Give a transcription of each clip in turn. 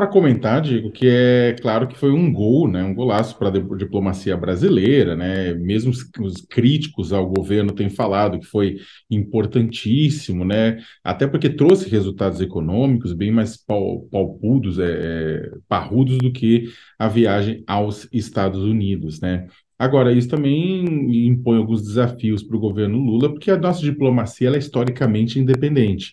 para comentar, Diego, que é claro que foi um gol, né, um golaço para a diplomacia brasileira, né, mesmo os, críticos ao governo têm falado que foi importantíssimo, né, até porque trouxe resultados econômicos bem mais palpudos, é, é, parrudos do que a viagem aos Estados Unidos, né. Agora, isso também impõe alguns desafios para o governo Lula, porque a nossa diplomacia é historicamente independente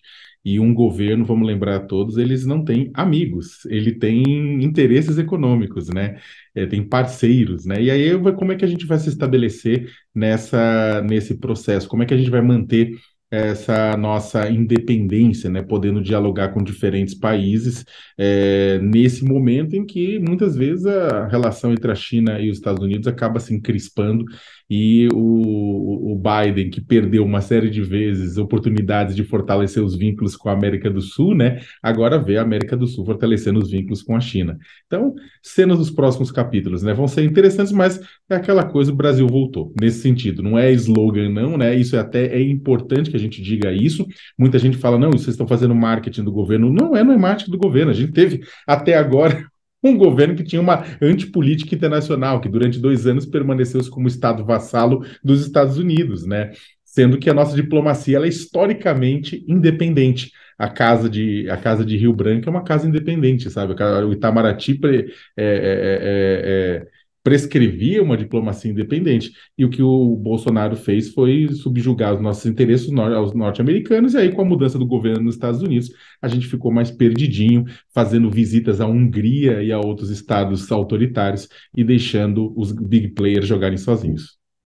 e um governo, vamos lembrar a todos, eles não têm amigos, ele tem interesses econômicos, né? É, tem parceiros, né? E aí como é que a gente vai se estabelecer nessa nesse processo? Como é que a gente vai manter essa nossa independência, né, podendo dialogar com diferentes países é, nesse momento em que muitas vezes a relação entre a China e os Estados Unidos acaba se encrispando e o, Biden, que perdeu uma série de vezes oportunidades de fortalecer os vínculos com a América do Sul, né? Agora vê a América do Sul fortalecendo os vínculos com a China. Então, cenas dos próximos capítulos, né? Vão ser interessantes, mas é aquela coisa, o Brasil voltou. Nesse sentido, não é slogan não, né? Isso é até é importante que a gente diga isso. Muita gente fala: "Não, vocês estão fazendo marketing do governo". Não é, não é marketing do governo. A gente teve até agora um governo que tinha uma antipolítica internacional, que durante dois anos permaneceu como Estado vassalo dos Estados Unidos, né? Sendo que a nossa diplomacia é historicamente independente. A casa, de, a casa de Rio Branco é uma casa independente, sabe? O Itamaraty é, é, é, é prescrevia uma diplomacia independente. E o que o Bolsonaro fez foi subjugar os nossos interesses aos norte-americanos, e aí, com a mudança do governo nos Estados Unidos, a gente ficou mais perdidinho, fazendo visitas à Hungria e a outros estados autoritários e deixando os big players jogarem sozinhos.